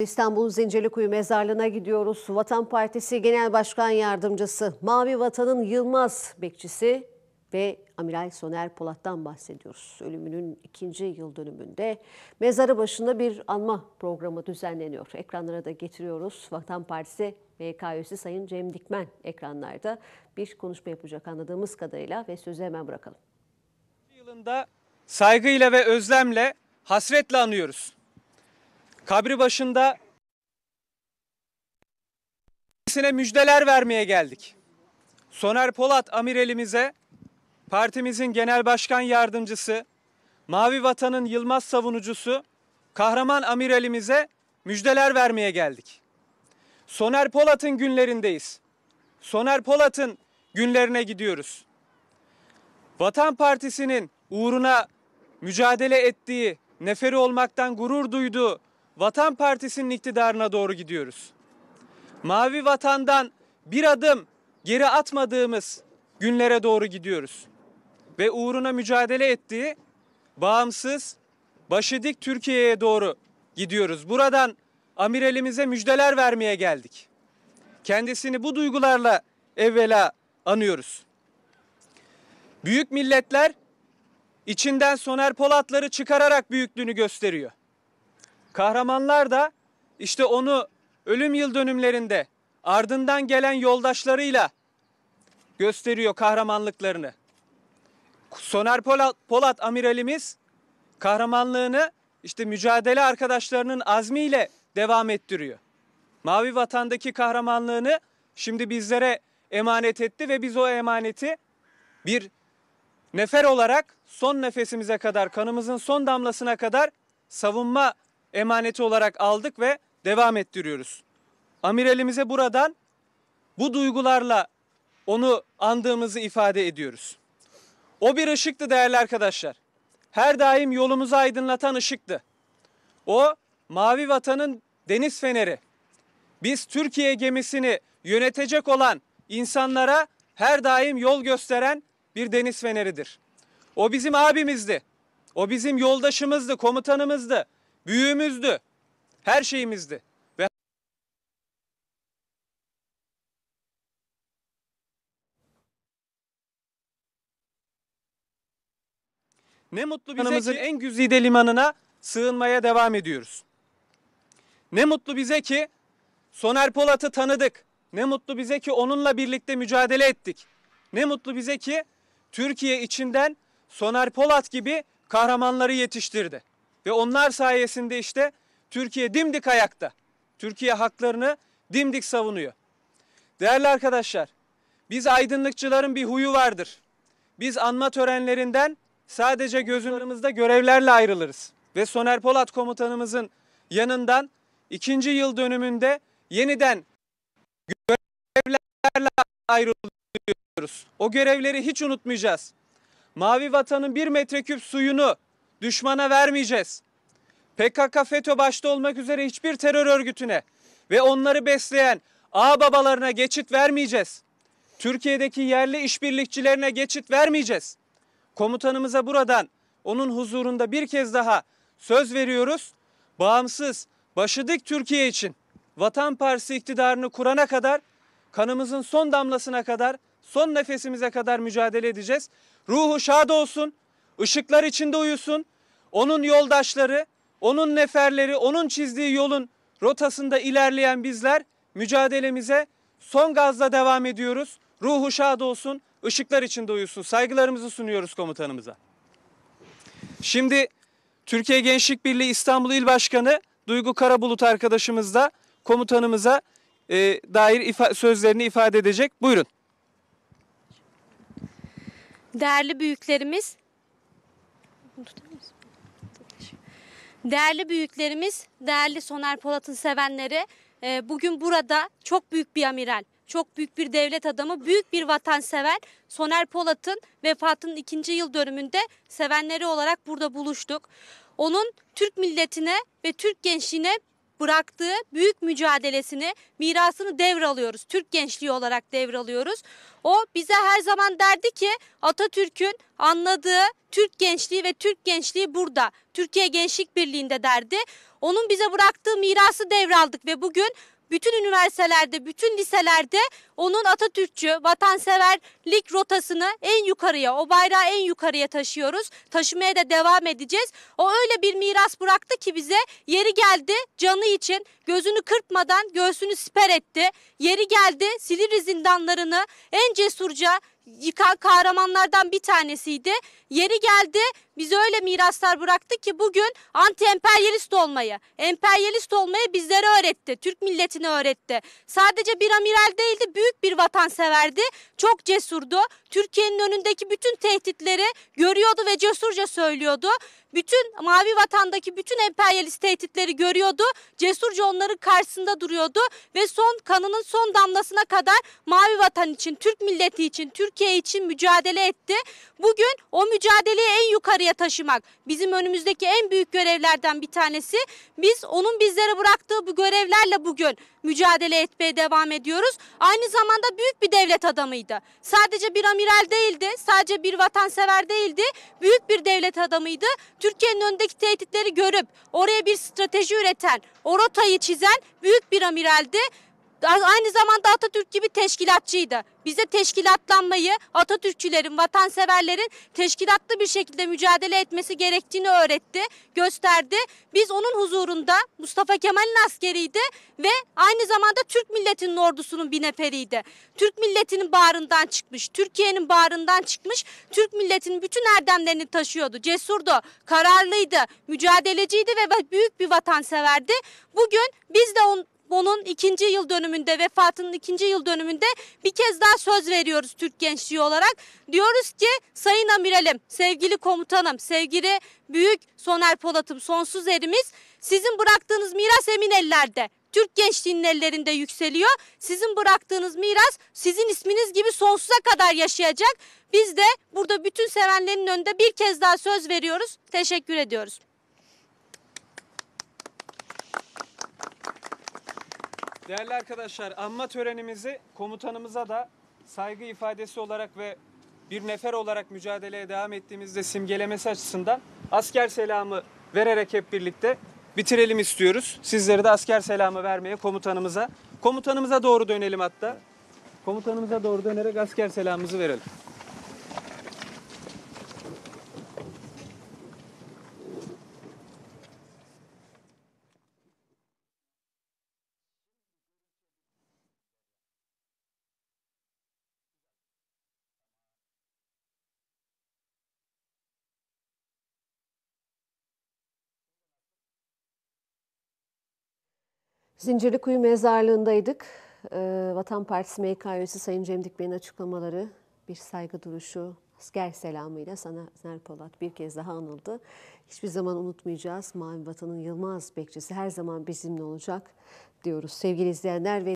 İstanbul Zincirlikuyu Mezarlığı'na gidiyoruz. Vatan Partisi Genel Başkan Yardımcısı Mavi Vatan'ın Yılmaz bekçisi ve Amiral Soner Polat'tan bahsediyoruz. Ölümünün ikinci yıl dönümünde mezarı başında bir anma programı düzenleniyor. Ekranlara da getiriyoruz. Vatan Partisi MKY'si Sayın Cem Dikmen ekranlarda bir konuşma yapacak anladığımız kadarıyla ve sözü hemen bırakalım. Yılında saygıyla ve özlemle hasretle anıyoruz. Kabri başında kendisine müjdeler vermeye geldik. Soner Polat amirelimize partimizin genel başkan yardımcısı, Mavi Vatan'ın Yılmaz savunucusu, kahraman amirelimize müjdeler vermeye geldik. Soner Polat'ın günlerindeyiz. Soner Polat'ın günlerine gidiyoruz. Vatan Partisi'nin uğruna mücadele ettiği, neferi olmaktan gurur duyduğu Vatan Partisi'nin iktidarına doğru gidiyoruz. Mavi vatandan bir adım geri atmadığımız günlere doğru gidiyoruz. Ve uğruna mücadele ettiği bağımsız, başıdik Türkiye'ye doğru gidiyoruz. Buradan amiralimize müjdeler vermeye geldik. Kendisini bu duygularla evvela anıyoruz. Büyük milletler içinden Soner Polatları çıkararak büyüklüğünü gösteriyor. Kahramanlar da işte onu ölüm yıl dönümlerinde ardından gelen yoldaşlarıyla gösteriyor kahramanlıklarını. Soner Polat, Polat amiralimiz kahramanlığını işte mücadele arkadaşlarının azmiyle devam ettiriyor. Mavi Vatan'daki kahramanlığını şimdi bizlere emanet etti ve biz o emaneti bir nefer olarak son nefesimize kadar, kanımızın son damlasına kadar savunma emaneti olarak aldık ve devam ettiriyoruz. Amiralimize buradan bu duygularla onu andığımızı ifade ediyoruz. O bir ışıktı değerli arkadaşlar. Her daim yolumuzu aydınlatan ışıktı. O mavi vatanın deniz feneri. Biz Türkiye gemisini yönetecek olan insanlara her daim yol gösteren bir deniz feneridir. O bizim abimizdi. O bizim yoldaşımızdı, komutanımızdı büyüğümüzdü, her şeyimizdi. Ve ne mutlu bize ki en güzide limanına sığınmaya devam ediyoruz. Ne mutlu bize ki Soner Polat'ı tanıdık. Ne mutlu bize ki onunla birlikte mücadele ettik. Ne mutlu bize ki Türkiye içinden Soner Polat gibi kahramanları yetiştirdi. Ve onlar sayesinde işte Türkiye dimdik ayakta. Türkiye haklarını dimdik savunuyor. Değerli arkadaşlar, biz aydınlıkçıların bir huyu vardır. Biz anma törenlerinden sadece gözümüzde görevlerle ayrılırız. Ve Soner Polat komutanımızın yanından ikinci yıl dönümünde yeniden görevlerle ayrılıyoruz. O görevleri hiç unutmayacağız. Mavi Vatan'ın bir metreküp suyunu düşmana vermeyeceğiz. PKK, FETÖ başta olmak üzere hiçbir terör örgütüne ve onları besleyen babalarına geçit vermeyeceğiz. Türkiye'deki yerli işbirlikçilerine geçit vermeyeceğiz. Komutanımıza buradan onun huzurunda bir kez daha söz veriyoruz. Bağımsız, başıdık Türkiye için Vatan Partisi iktidarını kurana kadar kanımızın son damlasına kadar, son nefesimize kadar mücadele edeceğiz. Ruhu şad olsun, ışıklar içinde uyusun onun yoldaşları, onun neferleri, onun çizdiği yolun rotasında ilerleyen bizler mücadelemize son gazla devam ediyoruz. Ruhu şad olsun, ışıklar içinde uyusun. Saygılarımızı sunuyoruz komutanımıza. Şimdi Türkiye Gençlik Birliği İstanbul İl Başkanı Duygu Karabulut arkadaşımız da komutanımıza e, dair ifa sözlerini ifade edecek. Buyurun. Değerli büyüklerimiz, Değerli büyüklerimiz, değerli Soner Polat'ın sevenleri e, bugün burada çok büyük bir amiral, çok büyük bir devlet adamı, büyük bir vatansever Soner Polat'ın vefatının ikinci yıl dönümünde sevenleri olarak burada buluştuk. Onun Türk milletine ve Türk gençliğine bıraktığı büyük mücadelesini, mirasını devralıyoruz. Türk gençliği olarak devralıyoruz. O bize her zaman derdi ki Atatürk'ün anladığı Türk gençliği ve Türk gençliği burada. Türkiye Gençlik Birliği'nde derdi. Onun bize bıraktığı mirası devraldık ve bugün bütün üniversitelerde, bütün liselerde onun Atatürkçü, vatanseverlik rotasını en yukarıya, o bayrağı en yukarıya taşıyoruz. Taşımaya da devam edeceğiz. O öyle bir miras bıraktı ki bize yeri geldi canı için gözünü kırpmadan göğsünü siper etti. Yeri geldi Silivri zindanlarını en cesurca yıkan kahramanlardan bir tanesiydi. Yeri geldi Biz öyle miraslar bıraktık ki bugün anti-emperyalist olmayı, emperyalist olmayı bizlere öğretti. Türk milletine öğretti. Sadece bir amiral değildi, büyük bir vatanseverdi. Çok cesurdu. Türkiye'nin önündeki bütün tehditleri görüyordu ve cesurca söylüyordu bütün mavi vatandaki bütün emperyalist tehditleri görüyordu. Cesurca onların karşısında duruyordu ve son kanının son damlasına kadar mavi vatan için, Türk milleti için, Türkiye için mücadele etti. Bugün o mücadeleyi en yukarıya taşımak bizim önümüzdeki en büyük görevlerden bir tanesi. Biz onun bizlere bıraktığı bu görevlerle bugün mücadele etmeye devam ediyoruz. Aynı zamanda büyük bir devlet adamıydı. Sadece bir amiral değildi, sadece bir vatansever değildi. Büyük bir devlet adamıydı. Türkiye'nin önündeki tehditleri görüp oraya bir strateji üreten, o rotayı çizen büyük bir amiraldi aynı zamanda Atatürk gibi teşkilatçıydı. Bize teşkilatlanmayı, Atatürkçülerin, vatanseverlerin teşkilatlı bir şekilde mücadele etmesi gerektiğini öğretti, gösterdi. Biz onun huzurunda Mustafa Kemal'in askeriydi ve aynı zamanda Türk milletinin ordusunun bir neferiydi. Türk milletinin bağrından çıkmış, Türkiye'nin bağrından çıkmış, Türk milletinin bütün erdemlerini taşıyordu. Cesurdu, kararlıydı, mücadeleciydi ve büyük bir vatanseverdi. Bugün biz de on, bunun ikinci yıl dönümünde vefatının ikinci yıl dönümünde bir kez daha söz veriyoruz Türk gençliği olarak. Diyoruz ki sayın amirelim, sevgili komutanım, sevgili büyük Soner Polat'ım, sonsuz erimiz sizin bıraktığınız miras emin ellerde. Türk gençliğinin ellerinde yükseliyor. Sizin bıraktığınız miras sizin isminiz gibi sonsuza kadar yaşayacak. Biz de burada bütün sevenlerin önünde bir kez daha söz veriyoruz. Teşekkür ediyoruz. Değerli arkadaşlar anma törenimizi komutanımıza da saygı ifadesi olarak ve bir nefer olarak mücadeleye devam ettiğimizde simgelemesi açısından asker selamı vererek hep birlikte bitirelim istiyoruz. Sizleri de asker selamı vermeye komutanımıza, komutanımıza doğru dönelim hatta. Komutanımıza doğru dönerek asker selamımızı verelim. Zincirlikuyu mezarlığındaydık. Ee, Vatan Partisi MK Sayın Cem Dikmen'in açıklamaları, bir saygı duruşu, asker selamıyla Saner Polat bir kez daha anıldı. Hiçbir zaman unutmayacağız. Mavi Vatan'ın Yılmaz bekçisi her zaman bizimle olacak diyoruz. Sevgili izleyenler ve